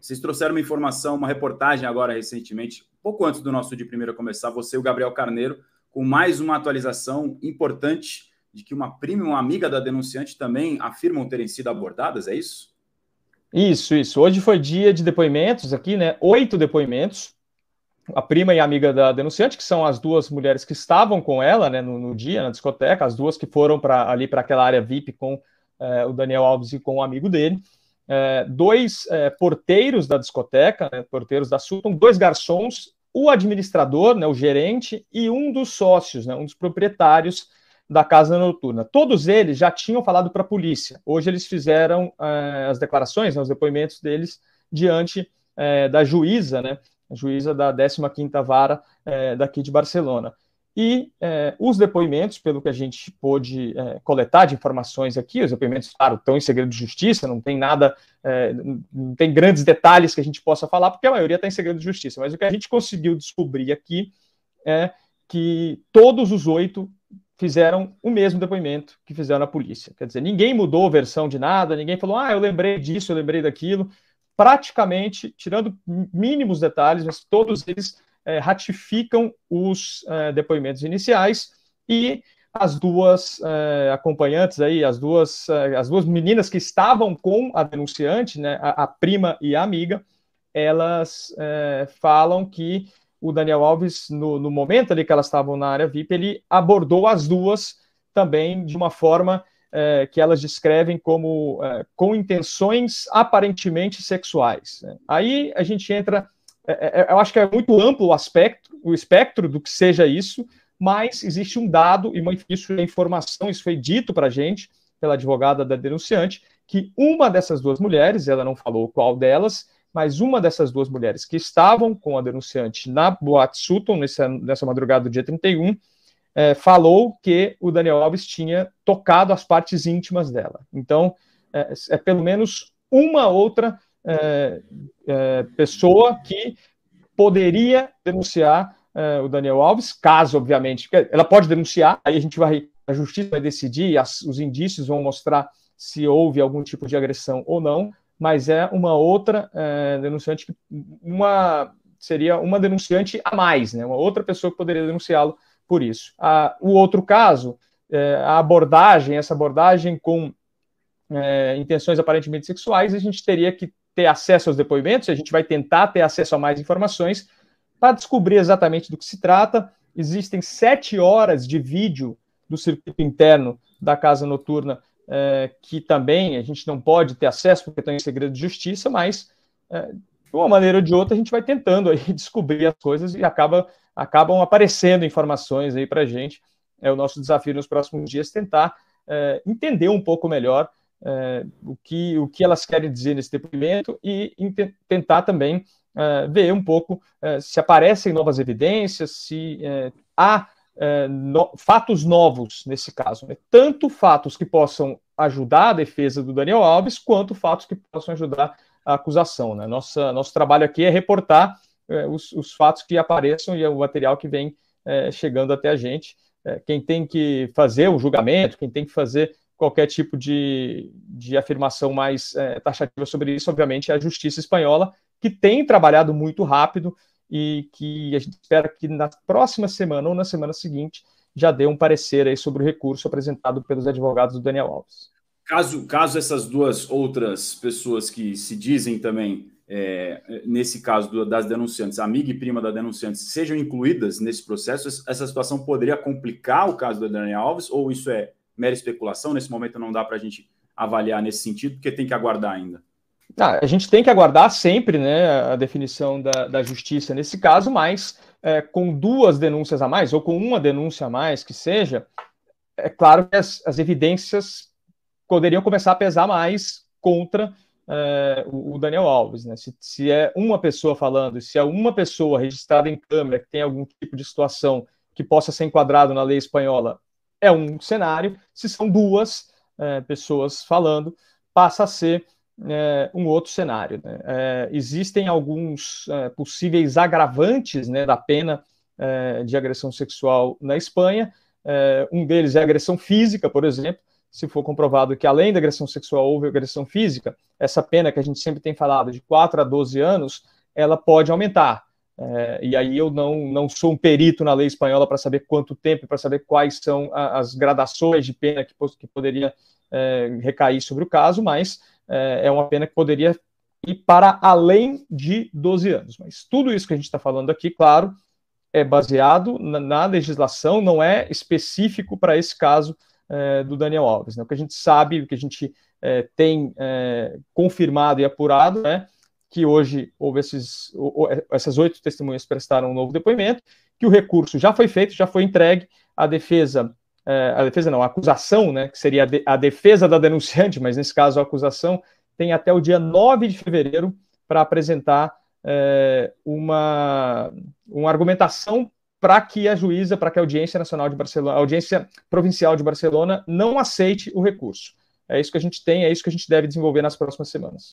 Vocês trouxeram uma informação, uma reportagem agora recentemente, pouco antes do nosso de primeira começar, você e o Gabriel Carneiro, com mais uma atualização importante de que uma prima, uma amiga da denunciante também afirmam terem sido abordadas, é isso? Isso, isso. Hoje foi dia de depoimentos aqui, né? Oito depoimentos. A prima e a amiga da denunciante, que são as duas mulheres que estavam com ela, né, no, no dia, na discoteca, as duas que foram para ali para aquela área VIP com eh, o Daniel Alves e com o amigo dele é, dois é, porteiros da discoteca, né, porteiros da Sultan, dois garçons, o administrador, né, o gerente, e um dos sócios, né, um dos proprietários da casa noturna. Todos eles já tinham falado para a polícia. Hoje eles fizeram é, as declarações, né, os depoimentos deles diante é, da juíza, né, a juíza da 15ª Vara é, daqui de Barcelona. E é, os depoimentos, pelo que a gente pôde é, coletar de informações aqui, os depoimentos, claro, estão em segredo de justiça, não tem nada, é, não tem grandes detalhes que a gente possa falar, porque a maioria está em segredo de justiça, mas o que a gente conseguiu descobrir aqui é que todos os oito fizeram o mesmo depoimento que fizeram a polícia. Quer dizer, ninguém mudou a versão de nada, ninguém falou, ah, eu lembrei disso, eu lembrei daquilo. Praticamente, tirando mínimos detalhes, mas todos eles é, ratificam os é, depoimentos iniciais e as duas é, acompanhantes aí, as duas, é, as duas meninas que estavam com a denunciante, né, a, a prima e a amiga, elas é, falam que o Daniel Alves, no, no, momento ali que elas estavam na área VIP, ele abordou as duas também de uma forma é, que elas descrevem como é, com intenções aparentemente sexuais. Né. Aí a gente entra é, é, é, eu acho que é muito amplo o aspecto, o espectro do que seja isso, mas existe um dado, e isso é informação, isso foi dito para a gente pela advogada da denunciante, que uma dessas duas mulheres, ela não falou qual delas, mas uma dessas duas mulheres que estavam com a denunciante na Boate Sutton, nessa, nessa madrugada do dia 31, é, falou que o Daniel Alves tinha tocado as partes íntimas dela. Então, é, é pelo menos uma outra é, é, pessoa que poderia denunciar é, o Daniel Alves, caso, obviamente, ela pode denunciar, aí a gente vai, a justiça vai decidir, as, os indícios vão mostrar se houve algum tipo de agressão ou não, mas é uma outra é, denunciante, uma seria uma denunciante a mais, né? uma outra pessoa que poderia denunciá-lo por isso. A, o outro caso, é, a abordagem, essa abordagem com é, intenções aparentemente sexuais, a gente teria que ter acesso aos depoimentos, a gente vai tentar ter acesso a mais informações para descobrir exatamente do que se trata. Existem sete horas de vídeo do circuito interno da Casa Noturna, eh, que também a gente não pode ter acesso porque está em segredo de justiça, mas eh, de uma maneira ou de outra a gente vai tentando aí descobrir as coisas e acaba, acabam aparecendo informações aí para a gente. É o nosso desafio nos próximos dias tentar eh, entender um pouco melhor é, o, que, o que elas querem dizer nesse depoimento e tentar também é, ver um pouco é, se aparecem novas evidências, se é, há é, no, fatos novos nesse caso. Né? Tanto fatos que possam ajudar a defesa do Daniel Alves, quanto fatos que possam ajudar a acusação. Né? Nossa, nosso trabalho aqui é reportar é, os, os, fatos que apareçam e o material que vem chegando até a gente. quem tem que fazer o julgamento, quem tem que fazer qualquer tipo de, de afirmação mais é, taxativa sobre isso, obviamente, é a justiça espanhola, que tem trabalhado muito rápido e que a gente espera que na próxima semana ou na semana seguinte já dê um parecer aí sobre o recurso apresentado pelos advogados do Daniel Alves. Caso, caso essas duas outras pessoas que se dizem também, é, nesse caso do, das denunciantes, amiga e prima da denunciante, sejam incluídas nesse processo, essa situação poderia complicar o caso do Daniel Alves ou isso é mera especulação? Nesse momento não dá para a gente avaliar nesse sentido, porque tem que aguardar ainda. Ah, a gente tem que aguardar sempre né, a definição da, da justiça nesse caso, mas é, com duas denúncias a mais, ou com uma denúncia a mais que seja, é claro que as, as evidências poderiam começar a pesar mais contra é, o, o, Daniel Alves. Né? Se, se é uma pessoa falando, se é uma pessoa registrada em câmera que tem algum tipo de situação que possa ser enquadrado na lei espanhola é um cenário, se são duas é, pessoas falando, passa a ser é, um outro cenário. Né? É, existem alguns é, possíveis agravantes né, da pena é, de agressão sexual na Espanha, é, um deles é agressão física, por exemplo. Se for comprovado que além da agressão sexual houve agressão física, essa pena que a gente sempre tem falado de 4 a 12 anos, ela pode aumentar. É, e aí eu não, não sou um perito na lei espanhola para saber quanto tempo, para saber quais são a, as gradações de pena que, que poderia é, recair sobre o caso, mas é, é, uma pena que poderia ir para além de 12 anos. Mas tudo isso que a gente está falando aqui, claro, é baseado na, na legislação, não é específico para esse caso é, do Daniel Alves. Né? O que a gente sabe, o que a gente é, tem é, confirmado e apurado é né? que hoje houve esses, essas oito testemunhas prestaram um novo depoimento, que o recurso já foi feito, já foi entregue, à defesa, é, a defesa não, a acusação, né, que seria a defesa da denunciante, mas nesse caso a acusação, tem até o dia 9 de fevereiro para apresentar é, uma, uma argumentação para que a juíza, para que a Audiência Nacional de Barcelona, Audiência Provincial de Barcelona não aceite o recurso. É isso que a gente tem, é isso que a gente deve desenvolver nas próximas semanas.